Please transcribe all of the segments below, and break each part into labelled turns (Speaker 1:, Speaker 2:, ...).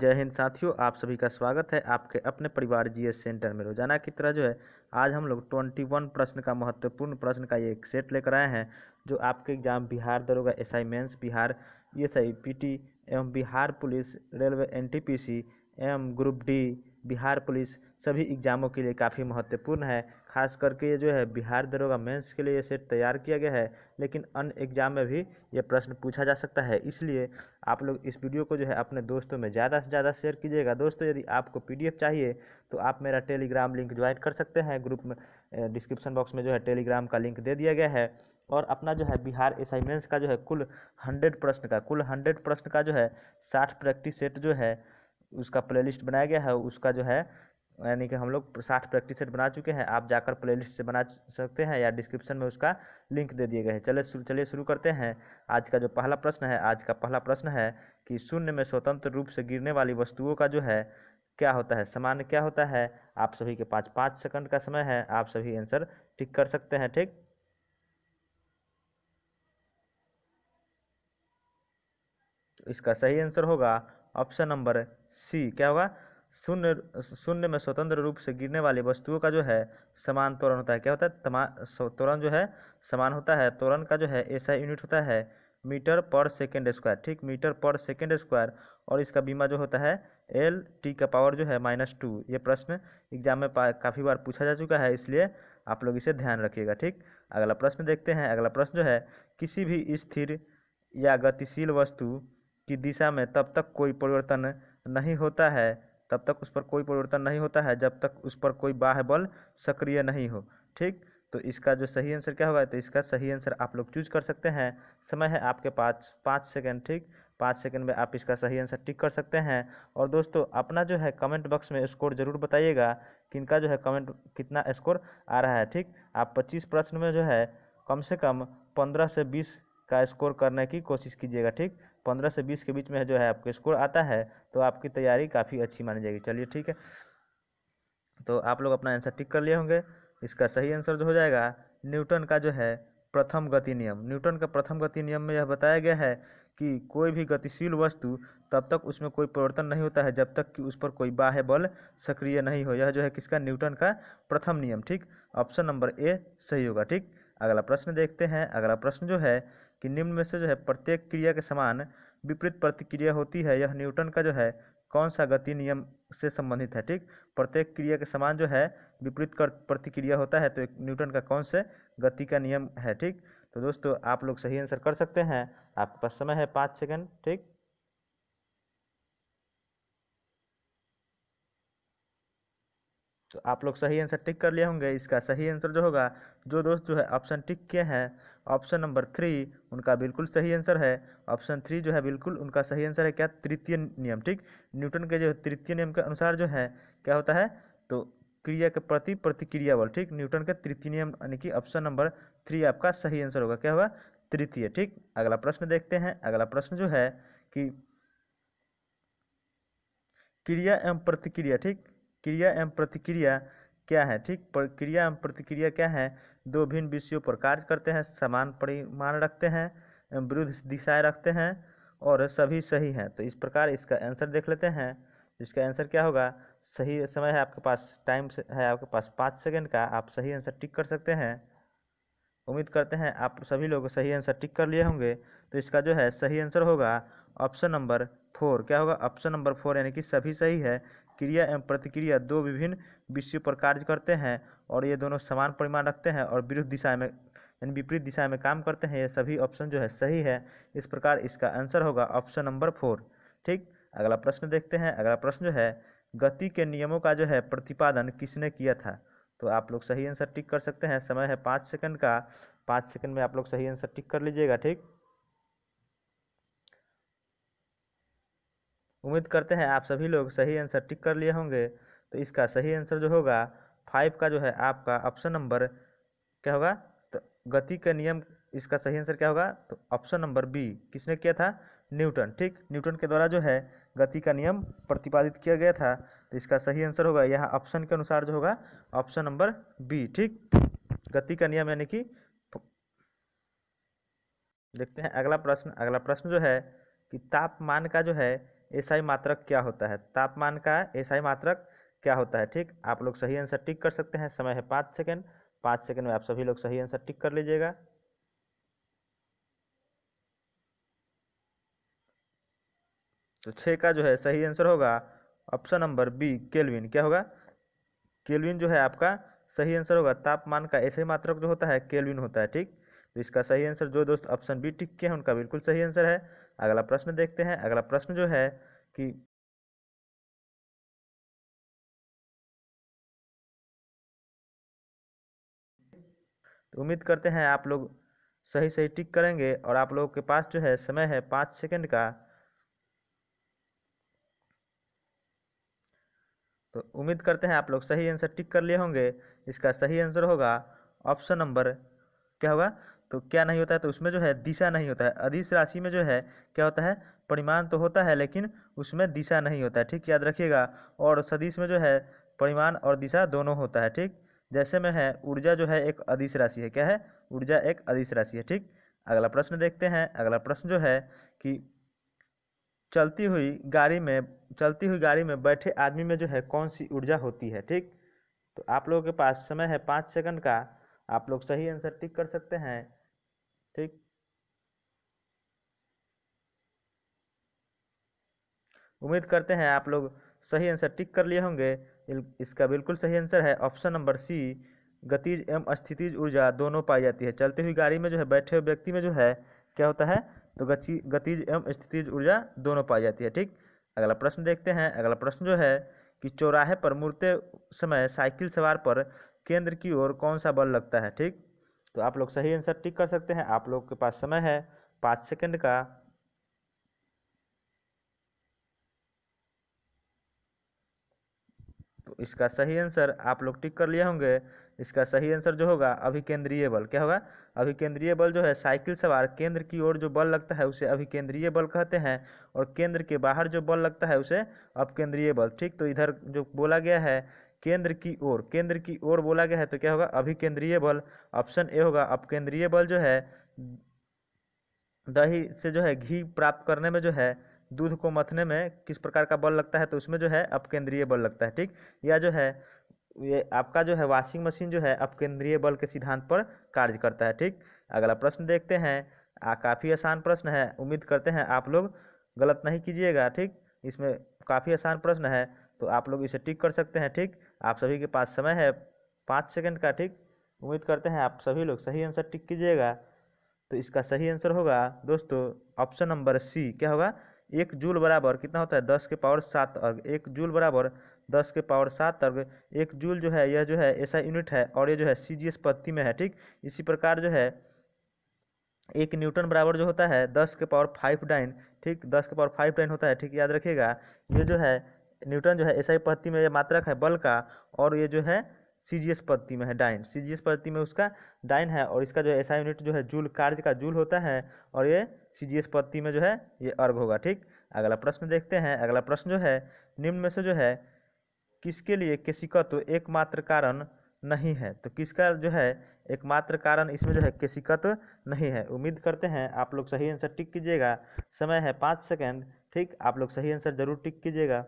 Speaker 1: जय हिंद साथियों आप सभी का स्वागत है आपके अपने परिवार जीएस सेंटर में रोजाना की तरह जो है आज हम लोग ट्वेंटी वन प्रश्न का महत्वपूर्ण प्रश्न का ये एक सेट लेकर आए हैं जो आपके एग्जाम बिहार दरोगा S I mains Bihar S I P T एवं Bihar police railway N T P C एवं ग्रुप डी बिहार पुलिस सभी एग्जामों के लिए काफ़ी महत्वपूर्ण है खास करके ये जो है बिहार दरोगा मेंस के लिए ये सेट तैयार किया गया है लेकिन अन्य एग्जाम में भी ये प्रश्न पूछा जा सकता है इसलिए आप लोग इस वीडियो को जो है अपने दोस्तों में ज़्यादा से ज़्यादा शेयर कीजिएगा दोस्तों यदि आपको पी चाहिए तो आप मेरा टेलीग्राम लिंक ज्वाइन कर सकते हैं ग्रुप में डिस्क्रिप्शन बॉक्स में जो है टेलीग्राम का लिंक दे दिया गया है और अपना जो है बिहार असाइनमेंट्स का जो है कुल हंड्रेड प्रश्न का कुल हंड्रेड प्रश्न का जो है साठ प्रैक्टिस सेट जो है उसका प्लेलिस्ट बनाया गया है उसका जो है यानी कि हम लोग साठ प्रैक्टिस सेट बना चुके हैं आप जाकर प्लेलिस्ट से बना सकते हैं या डिस्क्रिप्शन में उसका लिंक दे दिए गए हैं चले शुरू चलिए शुरू करते हैं आज का जो पहला प्रश्न है आज का पहला प्रश्न है कि शून्य में स्वतंत्र रूप से गिरने वाली वस्तुओं का जो है क्या होता है सामान्य क्या होता है आप सभी के पास पाँच सेकंड का समय है आप सभी आंसर टिक कर सकते हैं ठीक इसका सही आंसर होगा ऑप्शन नंबर सी क्या होगा शून्य शून्य में स्वतंत्र रूप से गिरने वाली वस्तुओं का जो है समान त्वरण होता है क्या होता है तमा त्वरण जो है समान होता है त्वरण का जो है ऐसा यूनिट होता है मीटर पर सेकेंड स्क्वायर ठीक मीटर पर सेकेंड स्क्वायर और इसका बीमा जो होता है एल टी का पावर जो है माइनस टू ये प्रश्न एग्जाम में काफ़ी बार पूछा जा चुका है इसलिए आप लोग इसे ध्यान रखिएगा ठीक अगला प्रश्न देखते हैं अगला प्रश्न जो है किसी भी स्थिर या गतिशील वस्तु की दिशा में तब तक कोई परिवर्तन नहीं होता है तब तक उस पर कोई परिवर्तन नहीं होता है जब तक उस पर कोई बाह्य बल सक्रिय नहीं हो ठीक तो इसका जो सही आंसर क्या होगा तो इसका सही आंसर आप लोग चूज कर सकते हैं समय है आपके पास पाँच सेकेंड ठीक पाँच सेकंड में आप इसका सही आंसर टिक कर सकते हैं और दोस्तों अपना जो है कमेंट बॉक्स में स्कोर ज़रूर बताइएगा कि इनका जो है कमेंट कितना स्कोर आ रहा है ठीक आप पच्चीस प्रश्न में जो है कम से कम पंद्रह से बीस का स्कोर करने की कोशिश कीजिएगा ठीक पंद्रह से बीस के बीच में जो है आपको स्कोर आता है तो आपकी तैयारी काफ़ी अच्छी मानी जाएगी चलिए ठीक है तो आप लोग अपना आंसर टिक कर लिए होंगे इसका सही आंसर जो हो जाएगा न्यूटन का जो है प्रथम गति नियम न्यूटन का प्रथम गति नियम में यह बताया गया है कि कोई भी गतिशील वस्तु तब तक उसमें कोई परिवर्तन नहीं होता है जब तक कि उस पर कोई बाह्य बल सक्रिय नहीं हो यह जो है किसका न्यूटन का प्रथम नियम ठीक ऑप्शन नंबर ए सही होगा ठीक अगला प्रश्न देखते हैं अगला प्रश्न जो है कि निम्न में से जो है प्रत्येक क्रिया के समान विपरीत प्रतिक्रिया होती है यह न्यूटन का जो है कौन सा गति नियम से संबंधित है ठीक प्रत्येक क्रिया के समान जो है विपरीत कर प्रतिक्रिया होता है तो एक न्यूटन का कौन से गति का नियम है ठीक तो दोस्तों आप लोग सही आंसर कर सकते हैं आपके पास समय है पाँच सेकंड ठीक तो आप लोग सही आंसर टिक कर लिए होंगे इसका सही आंसर जो होगा जो दोस्त जो है ऑप्शन टिक किए हैं ऑप्शन नंबर थ्री उनका बिल्कुल सही आंसर है ऑप्शन थ्री जो है बिल्कुल उनका सही आंसर है क्या तृतीय नियम ठीक न्यूटन के जो तृतीय नियम के अनुसार जो है क्या होता है तो क्रिया के प्रति प्रतिक्रिया बल ठीक न्यूटन के तृतीय नियम यानी कि ऑप्शन नंबर थ्री आपका सही आंसर होगा क्या हुआ तृतीय ठीक अगला प्रश्न देखते हैं अगला प्रश्न जो है कि क्रिया एवं प्रतिक्रिया ठीक क्रिया एवं प्रतिक्रिया क्या है ठीक प्रक्रिया एवं प्रतिक्रिया क्या है दो भिन्न विषयों पर कार्य करते हैं समान परिमाण रखते हैं एवं विरुद्ध दिशाएं रखते हैं और सभी सही हैं तो इस प्रकार इसका आंसर देख लेते हैं इसका आंसर क्या होगा सही समय है आपके पास टाइम है आपके पास पाँच सेकेंड का आप सही आंसर टिक कर सकते हैं उम्मीद करते हैं आप सभी लोग सही आंसर टिक कर लिए होंगे तो इसका जो है सही आंसर होगा ऑप्शन नंबर फोर क्या होगा ऑप्शन नंबर फोर यानी कि सभी सही है क्रिया एवं प्रतिक्रिया दो विभिन्न विषयों पर कार्य करते हैं और ये दोनों समान परिमाण रखते हैं और विरुद्ध दिशा में यानी विपरीत दिशा में काम करते हैं ये सभी ऑप्शन जो है सही है इस प्रकार इसका आंसर होगा ऑप्शन नंबर फोर ठीक अगला प्रश्न देखते हैं अगला प्रश्न जो है गति के नियमों का जो है प्रतिपादन किसने किया था तो आप लोग सही आंसर टिक कर सकते हैं समय है पाँच सेकंड का पाँच सेकंड में आप लोग सही आंसर टिक कर लीजिएगा ठीक उम्मीद करते हैं आप सभी लोग सही आंसर टिक कर लिए होंगे तो इसका सही आंसर जो होगा फाइव का जो है आपका ऑप्शन नंबर क्या होगा तो गति का नियम इसका सही आंसर क्या होगा तो ऑप्शन नंबर बी किसने किया था न्यूटन ठीक न्यूटन के द्वारा जो है गति का नियम प्रतिपादित किया गया था तो इसका सही आंसर होगा यह ऑप्शन के अनुसार जो होगा ऑप्शन नंबर बी ठीक गति का नियम यानी कि देखते हैं अगला प्रश्न अगला प्रश्न जो है कि तापमान का जो है एसआई मात्रक क्या होता है तापमान का एसआई मात्रक क्या होता है ठीक आप लोग सही आंसर टिक कर सकते हैं समय है पाँच सेकेंड पाँच सेकेंड में आप सभी लोग सही आंसर टिक कर लीजिएगा तो छः का जो है सही आंसर होगा ऑप्शन नंबर बी केल्विन क्या होगा केल्विन जो है आपका सही आंसर होगा तापमान का ऐसे मात्रक जो होता है केल्विन होता है ठीक तो इसका सही आंसर जो दोस्त ऑप्शन बी टिक के हैं उनका बिल्कुल सही आंसर है अगला प्रश्न देखते हैं अगला प्रश्न जो है कि तो उम्मीद करते हैं आप लोग सही सही टिक करेंगे और आप लोगों के पास जो है समय है पाँच सेकंड का तो उम्मीद करते हैं आप लोग सही आंसर टिक कर लिए होंगे इसका सही आंसर होगा ऑप्शन नंबर क्या होगा तो क्या नहीं होता है तो उसमें जो है दिशा नहीं होता है अधिस राशि में जो है क्या होता है परिमाण तो होता है लेकिन उसमें दिशा नहीं होता है ठीक याद रखिएगा और सदिश में जो है परिमाण और दिशा दोनों होता है ठीक जैसे में है ऊर्जा जो है एक अधिस राशि है क्या है ऊर्जा एक अधिस राशि है ठीक अगला प्रश्न देखते हैं अगला प्रश्न जो है कि चलती हुई गाड़ी में चलती हुई गाड़ी में बैठे आदमी में जो है कौन सी ऊर्जा होती है ठीक तो आप लोगों के पास समय है पाँच सेकंड का आप लोग सही आंसर टिक कर सकते हैं ठीक उम्मीद करते हैं आप लोग सही आंसर टिक कर लिए होंगे इसका बिल्कुल सही आंसर है ऑप्शन नंबर सी गतिज एवं स्थितिज ऊर्जा दोनों पाई जाती है चलती हुई गाड़ी में जो है बैठे हुए व्यक्ति में जो है क्या होता है तो गति गतिज एवं स्थितिज ऊर्जा दोनों पाई जाती है ठीक अगला प्रश्न देखते हैं अगला प्रश्न जो है कि चौराहे पर मुड़ते समय साइकिल सवार पर केंद्र की ओर कौन सा बल लगता है ठीक तो आप लोग सही आंसर टिक कर सकते हैं आप लोग के पास समय है पाँच सेकंड का तो इसका सही आंसर आप लोग टिक कर लिए होंगे इसका सही आंसर जो होगा अभिकेंद्रीय बल क्या होगा अभिकेंद्रीय बल जो है साइकिल सवार केंद्र की ओर जो बल लगता है उसे अभिकेंद्रीय बल कहते हैं और केंद्र के बाहर जो बल लगता है उसे अपकेंद्रीय बल ठीक तो इधर जो बोला गया है केंद्र की ओर केंद्र की ओर बोला गया है तो क्या होगा अभिकेंद्रीय बल ऑप्शन ए होगा अपकेंद्रीय बल जो है दही से जो है घी प्राप्त करने में जो है दूध को मथने में किस प्रकार का बल लगता है तो उसमें जो है अपकेंद्रीय बल लगता है ठीक या जो है ये आपका जो है वॉशिंग मशीन जो है अपकेंद्रीय बल के सिद्धांत पर कार्य करता है ठीक अगला प्रश्न देखते हैं काफ़ी आसान प्रश्न है उम्मीद करते हैं आप लोग गलत नहीं कीजिएगा ठीक इसमें काफ़ी आसान प्रश्न है तो आप लोग इसे टिक कर सकते हैं ठीक आप सभी के पास समय है पाँच सेकंड का ठीक उम्मीद करते हैं आप सभी लोग सही आंसर टिक कीजिएगा तो इसका सही आंसर होगा दोस्तों ऑप्शन नंबर सी क्या होगा एक जूल बराबर कितना होता है दस के पावर सात अर्ग एक जूल बराबर दस के पावर सात अर्ग एक जूल जो है यह जो है ऐसा यूनिट है और ये जो है सी जी एस पद्धति में है ठीक इसी प्रकार जो है एक न्यूटन बराबर जो होता है दस के पावर फाइव डाइन ठीक दस के पावर फाइव डाइन होता है ठीक याद रखिएगा ये जो है न्यूटन जो है एसआई पद्धति में यह मात्रक है बल का और ये जो है सी जी एस पद्धति में है डाइन सी जी एस पद्धति में उसका डाइन है और इसका जो है एसआई यूनिट जो है जूल कार्य का जूल होता है और ये सी जी एस पद्धति में जो है ये अर्घ होगा ठीक अगला प्रश्न देखते हैं अगला प्रश्न जो है निम्न में से जो है किसके लिए केशिकत्व एकमात्र कारण नहीं है तो किसका जो है एकमात्र कारण इसमें जो है केशिकत्व नहीं है उम्मीद करते हैं आप लोग सही आंसर टिक कीजिएगा समय है पाँच सेकेंड ठीक आप लोग सही आंसर जरूर टिक कीजिएगा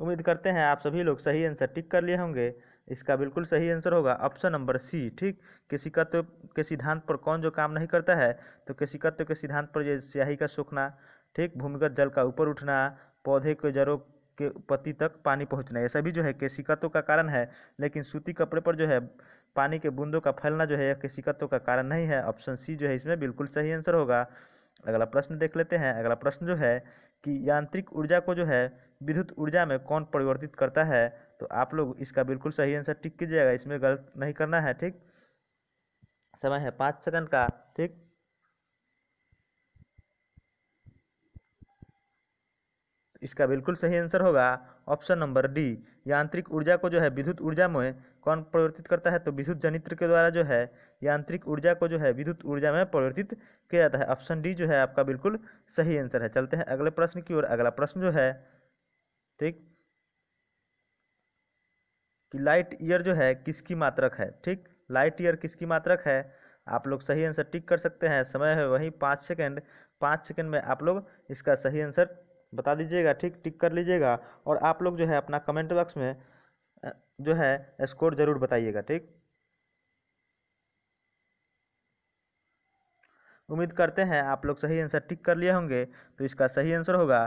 Speaker 1: उम्मीद करते हैं आप सभी लोग सही आंसर टिक कर लिए होंगे इसका बिल्कुल सही आंसर होगा ऑप्शन नंबर सी ठीक किसी तत्व तो, के सिद्धांत पर कौन जो काम नहीं करता है तो किसी तत्व तो के सिद्धांत पर स्याही का सूखना ठीक भूमिगत जल का ऊपर उठना पौधे के जड़ों के पति तक पानी पहुंचना ये सभी जो है केशिकत्व तो का कारण है लेकिन सूती कपड़े पर जो है पानी के बूंदों का फैलना जो है यह केशिकत्व का कारण नहीं है ऑप्शन सी जो है इसमें बिल्कुल सही आंसर होगा अगला प्रश्न देख लेते हैं अगला प्रश्न जो है कि यांत्रिक ऊर्जा को जो है विद्युत ऊर्जा में कौन परिवर्तित करता है तो आप लोग इसका बिल्कुल सही आंसर टिक कीजिएगा इसमें गलत नहीं करना है ठीक समय है पाँच सेकंड का ठीक इसका बिल्कुल सही आंसर होगा ऑप्शन नंबर डी यांत्रिक ऊर्जा को जो है विद्युत ऊर्जा में कौन परिवर्तित करता है तो विद्युत जनित्र के द्वारा जो है यांत्रिक ऊर्जा को जो है विद्युत ऊर्जा में परिवर्तित किया जाता है ऑप्शन डी जो है आपका बिल्कुल सही आंसर है चलते हैं अगले प्रश्न की ओर अगला प्रश्न जो है ठीक कि लाइट ईयर जो है किसकी मात्रक है ठीक लाइट ईयर किसकी मात्रक है आप लोग सही आंसर टिक कर सकते हैं समय है वही पाँच सेकेंड पाँच सेकेंड में आप लोग इसका सही आंसर बता दीजिएगा ठीक टिक कर लीजिएगा और आप लोग जो है अपना कमेंट बॉक्स में जो है स्कोर ज़रूर बताइएगा ठीक उम्मीद करते हैं आप लोग सही आंसर टिक कर लिए होंगे तो इसका सही आंसर होगा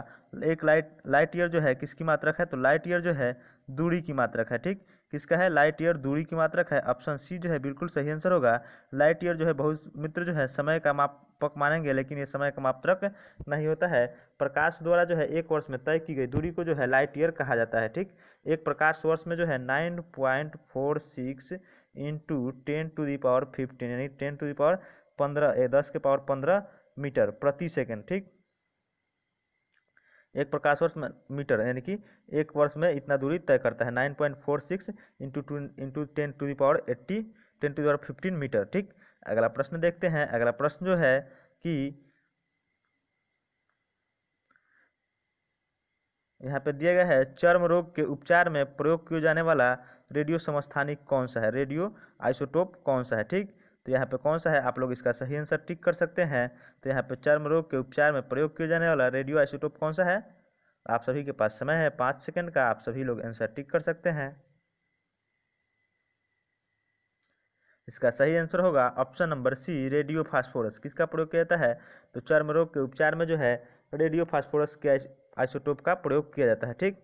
Speaker 1: एक लाइट लाइट ईयर जो है किसकी मात्रक है तो लाइट ईयर जो है दूरी की मात्रक है ठीक किसका है लाइट ईयर दूरी की मात्रक है ऑप्शन सी जो है बिल्कुल सही आंसर होगा लाइट ईयर जो है बहुत मित्र जो है समय का मापक मानेंगे लेकिन ये समय का मापत्रक नहीं होता है प्रकाश द्वारा जो है एक वर्ष में तय की गई दूरी को जो है लाइट ईयर कहा जाता है ठीक एक प्रकाश वर्ष में जो है nine point four six into ten to the power fifteen यानी टेन टू दी पावर पंद्रह ए दस के पावर पंद्रह मीटर प्रति सेकेंड ठीक एक प्रकाश वर्ष में मीटर यानी कि एक वर्ष में इतना दूरी तय करता है nine point four six into two into ten to power eighty ten to the power fifteen metre ठीक अगला प्रश्न देखते हैं अगला प्रश्न जो है कि यहाँ पे दिया गया है चर्म रोग के उपचार में प्रयोग किया जाने वाला रेडियो समस्थानिक कौन सा है रेडियो आइसोटोप कौन सा है ठीक तो यहाँ पे कौन सा है आप लोग इसका सही आंसर टिक कर सकते हैं तो यहाँ पे चर्म रोग के उपचार में प्रयोग किया जाने वाला रेडियो आइसोटोप कौन सा है आप सभी के पास समय है पाँच सेकेंड का आप सभी लोग आंसर टिक कर सकते हैं इसका सही आंसर होगा option number C radio phosphorus किसका प्रयोग किया जाता है तो चर्म रोग के उपचार में जो है रेडियो फास्फोरस के आइसोटोप का प्रयोग किया जाता है ठीक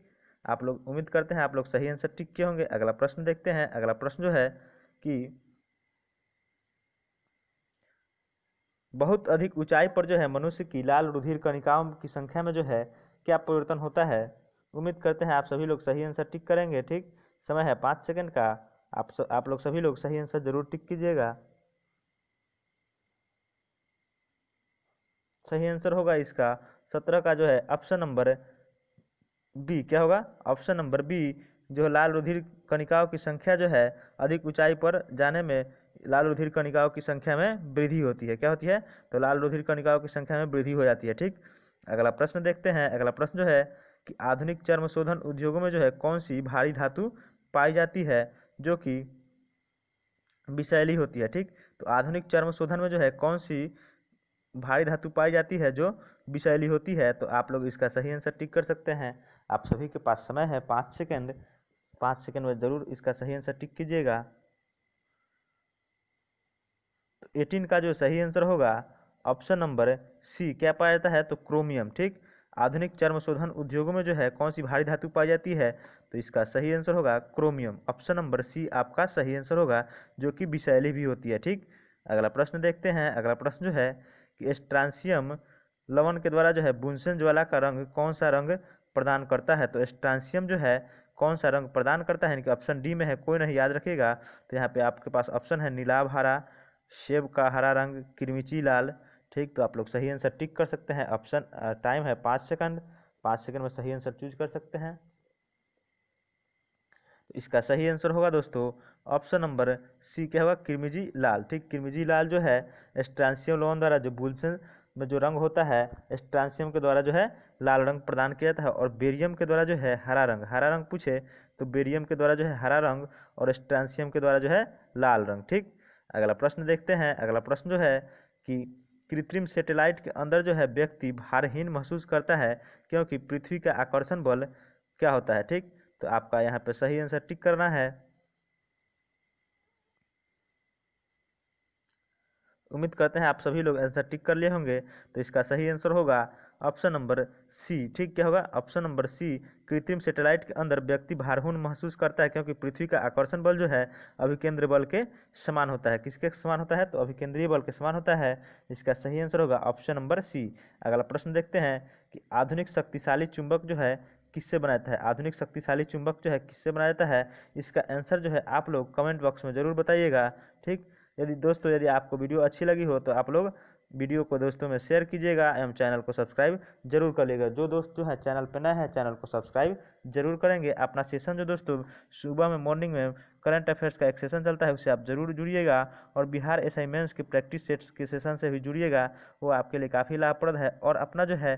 Speaker 1: आप लोग उम्मीद करते हैं आप लोग सही आंसर टिक किए होंगे अगला प्रश्न देखते हैं अगला प्रश्न जो है कि बहुत अधिक ऊंचाई पर जो है मनुष्य की लाल रुधिर कणिकाओं की संख्या में जो है क्या परिवर्तन होता है उम्मीद करते हैं आप सभी लोग सही आंसर टिक करेंगे ठीक समय है पाँच सेकंड का आप स, आप लोग सभी लोग सही आंसर जरूर टिक कीजिएगा सही आंसर होगा इसका सत्रह का जो है ऑप्शन नंबर बी क्या होगा ऑप्शन नंबर बी जो लाल रुधिर कणिकाओं की संख्या जो है अधिक ऊंचाई पर जाने में लाल रुधिर कणिकाओं की संख्या में वृद्धि होती है क्या होती है तो लाल रुधिर कणिकाओं की संख्या में वृद्धि हो जाती है ठीक अगला प्रश्न देखते हैं अगला प्रश्न जो है कि आधुनिक चर्म शोधन उद्योगों में जो है कौन सी भारी धातु पाई जाती है जो कि विषैली होती है ठीक तो आधुनिक चर्म शोधन में जो है कौन सी भारी धातु पाई जाती है जो विषैली होती है तो आप लोग इसका सही आंसर टिक कर सकते हैं आप सभी के पास समय है पाँच सेकेंड पाँच सेकेंड में ज़रूर इसका सही आंसर टिक कीजिएगा एटीन का जो सही आंसर होगा ऑप्शन नंबर सी क्या पाया जाता है तो क्रोमियम ठीक आधुनिक चर्म शोधन उद्योगों में जो है कौन सी भारी धातु पाई जाती है तो इसका सही आंसर होगा क्रोमियम ऑप्शन नंबर सी आपका सही आंसर होगा जो कि विषैली भी होती है ठीक अगला प्रश्न देखते हैं अगला प्रश्न जो है कि एस्ट्रांसियम लवन के द्वारा जो है बुनसन ज्वाला का रंग कौन सा रंग प्रदान करता है तो एस्ट्रांसियम जो है कौन सा रंग प्रदान करता है इनके ऑप्शन डी में है कोई नहीं याद रखेगा तो यहाँ पे आपके पास ऑप्शन है नीलाभारा सेब का हरा रंग किरमिची लाल ठीक तो आप लोग सही आंसर टिक कर सकते हैं ऑप्शन टाइम है पाँच सेकंड पाँच सेकंड में सही आंसर चूज कर सकते हैं तो इसका सही आंसर होगा दोस्तों ऑप्शन नंबर सी क्या होगा किरमिजी लाल ठीक किरमिजी लाल जो है एस्ट्रांसियम लोन द्वारा जो बुलसन में जो रंग होता है एस्ट्रांसियम के द्वारा जो है लाल रंग प्रदान किया जाता है और बेरियम के द्वारा जो है हरा रंग हरा रंग पूछे तो बेरियम के द्वारा जो है हरा रंग और स्ट्रांसियम के द्वारा जो है लाल रंग ठीक अगला प्रश्न देखते हैं अगला प्रश्न जो है कि कृत्रिम सैटेलाइट के अंदर जो है व्यक्ति भारहीन महसूस करता है क्योंकि पृथ्वी का आकर्षण बल क्या होता है ठीक तो आपका यहाँ पे सही आंसर टिक करना है उम्मीद करते हैं आप सभी लोग आंसर टिक कर लिए होंगे तो इसका सही आंसर होगा ऑप्शन नंबर सी ठीक क्या होगा ऑप्शन नंबर सी कृत्रिम सेटेलाइट के अंदर व्यक्ति भारहून महसूस करता है क्योंकि पृथ्वी का आकर्षण बल जो है अभिकेंद्रीय बल के समान होता है किसके समान होता है तो अभिकेंद्रीय बल के समान होता है इसका सही आंसर होगा ऑप्शन नंबर सी अगला प्रश्न देखते हैं कि आधुनिक शक्तिशाली चुंबक जो है किससे बनाया जाता है आधुनिक शक्तिशाली चुंबक जो है किससे बनाया जाता है इसका आंसर जो है आप लोग कमेंट बॉक्स में ज़रूर बताइएगा ठीक यदि दोस्तों यदि आपको वीडियो अच्छी लगी हो तो आप लोग वीडियो को दोस्तों में शेयर कीजिएगा एवं चैनल को सब्सक्राइब जरूर कर करिएगा जो दोस्तों है चैनल पर नए हैं चैनल को सब्सक्राइब जरूर करेंगे अपना सेशन जो दोस्तों सुबह में मॉर्निंग में करंट अफेयर्स का एक सेशन चलता है उसे आप जरूर जुड़िएगा और बिहार एस आई के प्रैक्टिस सेट्स के सेशन से भी जुड़िएगा वो आपके लिए काफ़ी लाभप्रद है और अपना जो है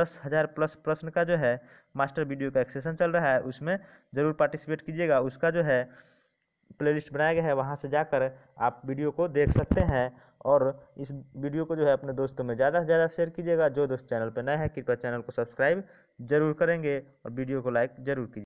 Speaker 1: दस हज़ार प्लस प्रश्न का जो है मास्टर वीडियो का एक सेशन चल रहा है उसमें ज़रूर पार्टिसिपेट कीजिएगा उसका जो है प्लेलिस्ट बनाया गया है वहाँ से जाकर आप वीडियो को देख सकते हैं और इस वीडियो को जो है अपने दोस्तों में ज़्यादा से ज़्यादा शेयर कीजिएगा जो दोस्त चैनल पर नए हैं कृपया चैनल को सब्सक्राइब जरूर करेंगे और वीडियो को लाइक जरूर कीजिए